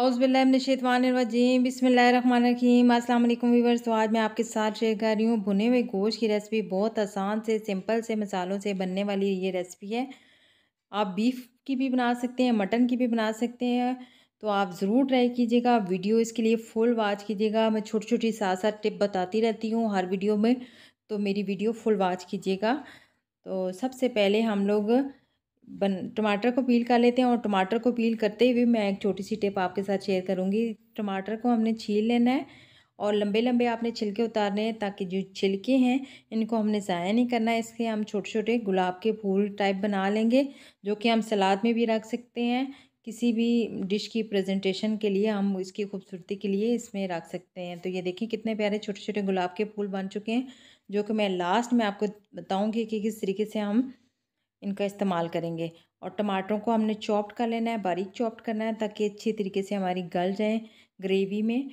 अउज़बिल्लिनशवानरजीम बसमीम अल्लाम वीवर्स तो आज मैं आपके साथ शेयर कर रही हूँ भुने हुए गोश्त की रेसिपी बहुत आसान से सिंपल से मसालों से बनने वाली ये रेसिपी है आप बीफ की भी बना सकते हैं मटन की भी बना सकते हैं तो आप ज़रूर ट्राई कीजिएगा वीडियो इसके लिए फुल वाच कीजिएगा मैं छोटी छोटी साथ साथ टिप बताती रहती हूँ हर वीडियो में तो मेरी वीडियो फुल वाच कीजिएगा तो सबसे पहले हम लोग बन टमाटर को पील कर लेते हैं और टमाटर को पील करते हुए मैं एक छोटी सी टिप आपके साथ शेयर करूँगी टमाटर को हमने छील लेना है और लंबे लंबे आपने छिलके उतारने हैं ताकि जो छिलके हैं इनको हमने ज़ाया नहीं करना है इसके हम छोटे छोटे गुलाब के फूल टाइप बना लेंगे जो कि हम सलाद में भी रख सकते हैं किसी भी डिश की प्रेजेंटेशन के लिए हम इसकी खूबसूरती के लिए इसमें रख सकते हैं तो ये देखिए कितने प्यारे छोटे छोटे गुलाब के फूल बन चुके हैं जो कि मैं लास्ट में आपको बताऊँगी कि किस तरीके से हम इनका इस्तेमाल करेंगे और टमाटरों को हमने चॉप्ड कर लेना है बारीक चॉप्ड करना है ताकि अच्छी तरीके से हमारी गल जाए ग्रेवी में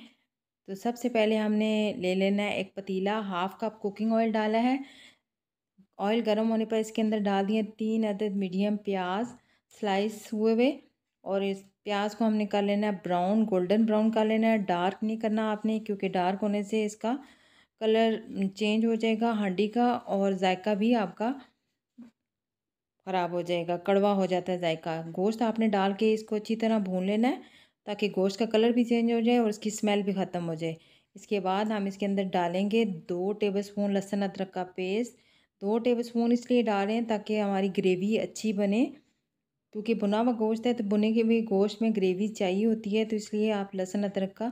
तो सबसे पहले हमने ले लेना है एक पतीला हाफ़ कप कुकिंग ऑयल डाला है ऑयल गर्म होने पर इसके अंदर डाल दिए तीन अदद मीडियम प्याज स्लाइस हुए हुए और इस प्याज को हमने कर लेना है ब्राउन गोल्डन ब्राउन कर लेना है डार्क नहीं करना आपने क्योंकि डार्क होने से इसका कलर चेंज हो जाएगा हंडी का और जायका भी आपका ख़राब हो जाएगा कड़वा हो जाता है जायका गोश्त आपने डाल के इसको अच्छी तरह भून लेना है ताकि गोश्त का कलर भी चेंज हो जाए और इसकी स्मेल भी ख़त्म हो जाए इसके बाद हम इसके अंदर डालेंगे दो टेबल स्पून लहसुन अदरक का पेस्ट दो टेबल स्पून इसलिए डालें ताकि हमारी ग्रेवी अच्छी बने क्योंकि बुना हुआ गोश्त है तो बुने के भी गोश्त में ग्रेवी चाहिए होती है तो इसलिए आप लहसुन अदरक का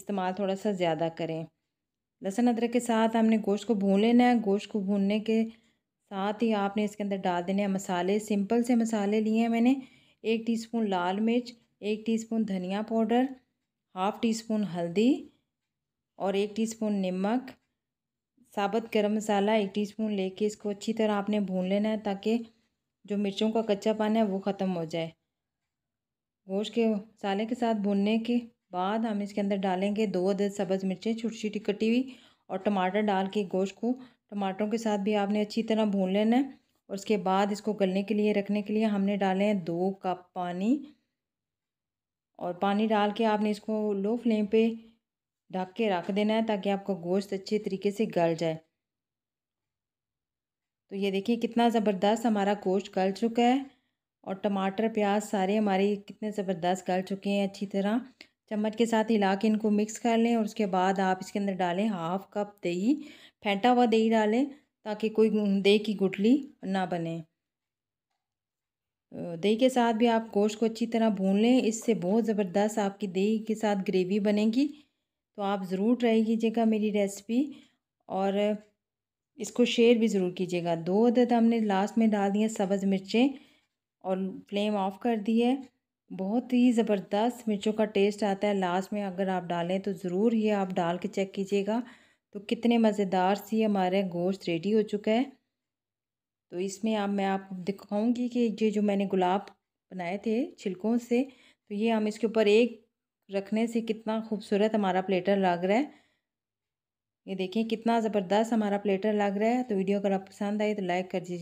इस्तेमाल थोड़ा सा ज़्यादा करें लहसुन अदरक के साथ हमने गोश्त को भून लेना है गोश्त को भूनने के साथ ही आपने इसके अंदर डाल देने हैं मसाले सिंपल से मसाले लिए हैं मैंने एक टीस्पून लाल मिर्च एक टीस्पून धनिया पाउडर हाफ़ टी स्पून हल्दी और एक टीस्पून नमक साबुत गर्म मसाला एक टीस्पून लेके इसको अच्छी तरह आपने भून लेना है ताकि जो मिर्चों का कच्चा पान है वो ख़त्म हो जाए गोश्त के मसाले के साथ भूनने के बाद हम इसके अंदर डालेंगे दो अदद सब्ज़ मिर्चें छोटी छोटी कटी हुई और टमाटर डाल के गोश्त को टमाटरों के साथ भी आपने अच्छी तरह भून लेना है और उसके बाद इसको गलने के लिए रखने के लिए हमने डाले हैं दो कप पानी और पानी डाल के आपने इसको लो फ्लेम पे ढक के रख देना है ताकि आपका गोश्त अच्छे तरीके से गल जाए तो ये देखिए कितना ज़बरदस्त हमारा गोश्त गल चुका है और टमाटर प्याज सारे हमारे कितने ज़बरदस्त गल चुके हैं अच्छी तरह चम्मच के साथ हिला के इनको मिक्स कर लें और उसके बाद आप इसके अंदर डालें हाफ़ कप दही फेंटा हुआ दही डालें ताकि कोई दही की गुठली ना बने दही के साथ भी आप गोश्त को अच्छी तरह भून लें इससे बहुत ज़बरदस्त आपकी दही के साथ ग्रेवी बनेगी तो आप ज़रूर ट्राई कीजिएगा मेरी रेसिपी और इसको शेयर भी ज़रूर कीजिएगा दो अदद हमने लास्ट में डाल दिए सब्ज़ मिर्चें और फ्लेम ऑफ़ कर दी है बहुत ही ज़बरदस्त मिर्चों का टेस्ट आता है लास्ट में अगर आप डालें तो ज़रूर ये आप डाल के चेक कीजिएगा तो कितने मज़ेदार सी हमारा गोश्त रेडी हो चुका है तो इसमें अब आप मैं आपको दिखाऊंगी कि ये जो मैंने गुलाब बनाए थे छिलकों से तो ये हम इसके ऊपर एक रखने से कितना खूबसूरत हमारा प्लेटर लग रहा है ये देखिए कितना ज़बरदस्त हमारा प्लेटर लग रहा है तो वीडियो अगर आप पसंद आई तो लाइक कर दीजिए